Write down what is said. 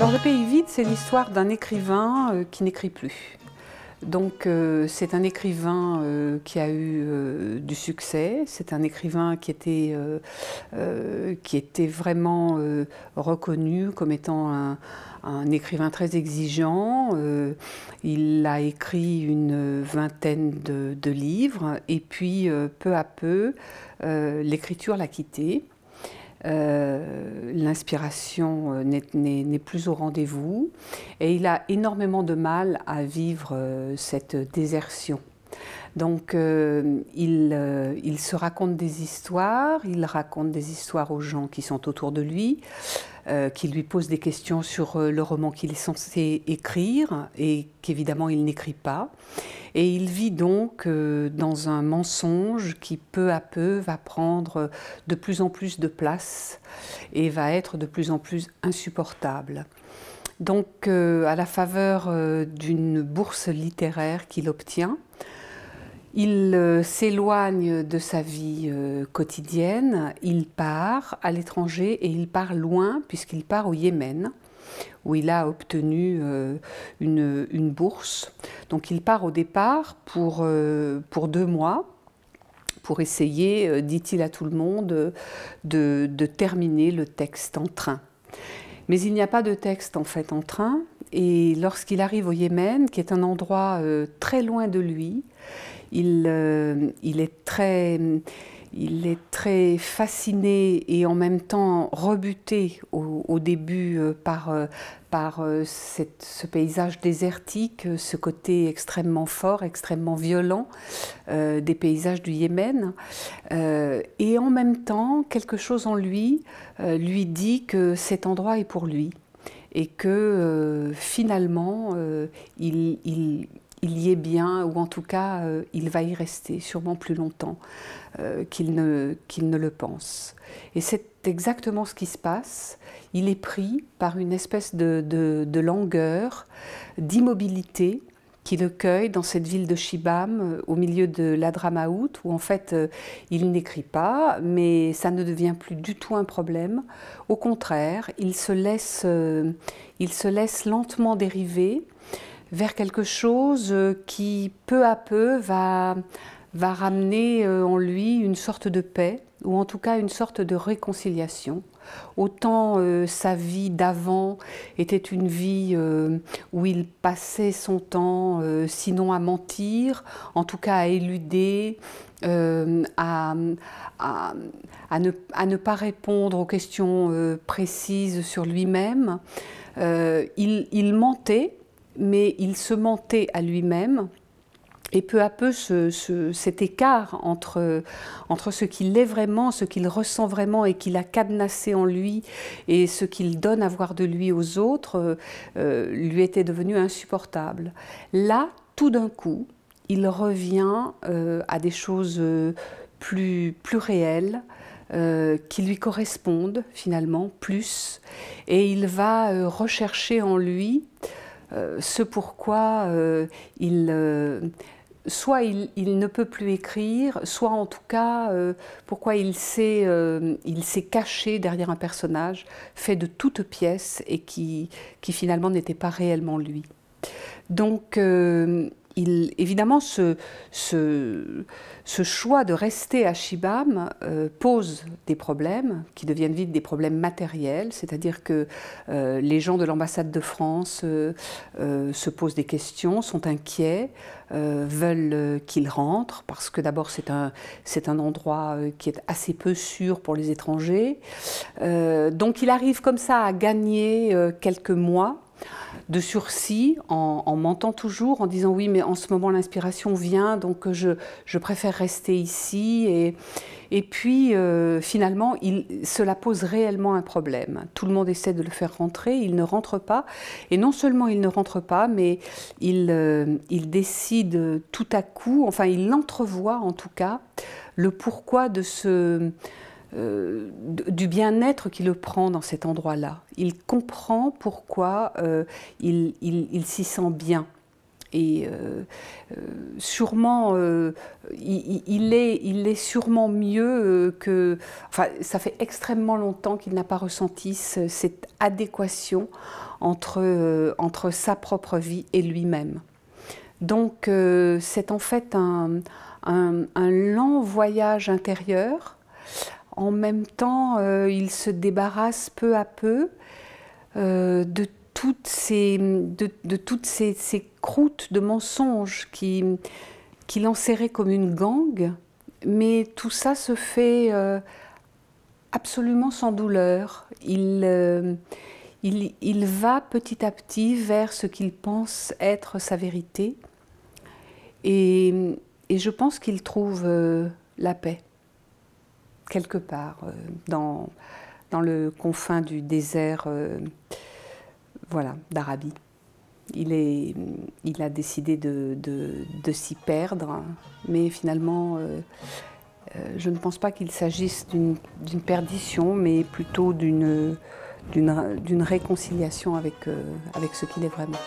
Alors Le Pays Vide, c'est l'histoire d'un écrivain euh, qui n'écrit plus. Donc euh, c'est un écrivain euh, qui a eu du succès, c'est un écrivain qui était, qui était vraiment reconnu comme étant un, écrivain très exigeant. il a écrit une vingtaine de, livres et puis peu à peu, l'écriture l'a quitté. Euh, l'inspiration euh, n'est plus au rendez-vous et il a énormément de mal à vivre euh, cette désertion. Donc euh, euh, il, se raconte des histoires, il raconte des histoires aux gens qui sont autour de lui, euh, qui lui posent des questions sur le roman qu'il est censé écrire et qu'évidemment il n'écrit pas. Et il vit donc dans un mensonge qui peu à peu va prendre de plus en plus de place et va être de plus en plus insupportable. Donc à la faveur d'une bourse littéraire qu'il obtient, il euh, s'éloigne de sa vie euh, quotidienne, il part à l'étranger et il part loin puisqu'il part au Yémen où il a obtenu euh, une, bourse. Donc il part au départ pour, pour deux mois pour essayer, dit-il à tout le monde, de, terminer le texte en train. Mais il n'y a pas de texte en fait en train, et lorsqu'il arrive au Yémen, qui est un endroit très loin de lui, il, euh, il, est très, il est très fasciné et en même temps rebuté au, début euh, par, euh, par cette, ce paysage désertique, ce côté extrêmement fort, extrêmement violent des paysages du Yémen. et en même temps, quelque chose en lui lui dit que cet endroit est pour lui et que finalement, il il y est bien, ou en tout cas, euh, il va y rester sûrement plus longtemps euh, qu'il ne, ne le pense. Et c'est exactement ce qui se passe. Il est pris par une espèce de, de, langueur, d'immobilité qui le cueille dans cette ville de Shibam, euh, au milieu de la l'Adramaout, où en fait il n'écrit pas, mais ça ne devient plus du tout un problème. Au contraire, il se laisse, il se laisse lentement dériver vers quelque chose euh, qui, peu à peu, va, ramener euh, en lui une sorte de paix, ou en tout cas une sorte de réconciliation. Autant euh, sa vie d'avant était une vie où il passait son temps, sinon à mentir, en tout cas à éluder, à, ne, pas répondre aux questions précises sur lui-même, il mentait mais il se mentait à lui-même. Et peu à peu, cet écart entre, entre ce qu'il est vraiment, ce qu'il ressent vraiment et qu'il a cadenassé en lui et ce qu'il donne à voir de lui aux autres euh, euh, lui était devenu insupportable. Là, tout d'un coup, il revient euh, à des choses plus, réelles, qui lui correspondent finalement plus, et il va rechercher en lui euh, ce pourquoi euh, il euh, soit il, ne peut plus écrire, soit en tout cas pourquoi il s'est caché derrière un personnage fait de toutes pièces et qui, qui finalement n'était pas réellement lui. Donc évidemment, ce, choix de rester à Shibam euh, pose des problèmes qui deviennent vite des problèmes matériels, c'est-à-dire que euh, les gens de l'ambassade de France euh, se posent des questions, sont inquiets, veulent qu'il rentre, parce que d'abord c'est un endroit qui est assez peu sûr pour les étrangers. donc il arrive comme ça à gagner quelques mois de sursis en, mentant toujours, en disant oui, mais en ce moment l'inspiration vient, donc je, je, préfère rester ici. Et, et puis euh, finalement, il, cela pose réellement un problème. Tout le monde essaie de le faire rentrer, il ne rentre pas. Et non seulement il ne rentre pas, mais il, euh, il décide tout à coup, enfin il entrevoit en tout cas le pourquoi de ce euh, du bien-être qui le prend dans cet endroit-là. Il comprend pourquoi euh, il, s'y sent bien. Et euh, sûrement, il, est, il est sûrement mieux que... Enfin, ça fait extrêmement longtemps qu'il n'a pas ressenti cette adéquation entre, entre sa propre vie et lui-même. Donc, c'est en fait un, un, un lent voyage intérieur en même temps, euh, il se débarrasse peu à peu euh, de toutes ces, de, toutes ces, croûtes de mensonges qui, qui l'enserraient comme une gangue. Mais tout ça se fait euh, absolument sans douleur. Il, il, va petit à petit vers ce qu'il pense être sa vérité. et je pense qu'il trouve la paix quelque part, euh, dans, dans le confin du désert euh, voilà, d'Arabie. Il, est, il a décidé de, s'y perdre, hein. mais finalement, euh, je ne pense pas qu'il s'agisse d'une perdition, mais plutôt d'une réconciliation avec, avec ce qu'il est vraiment.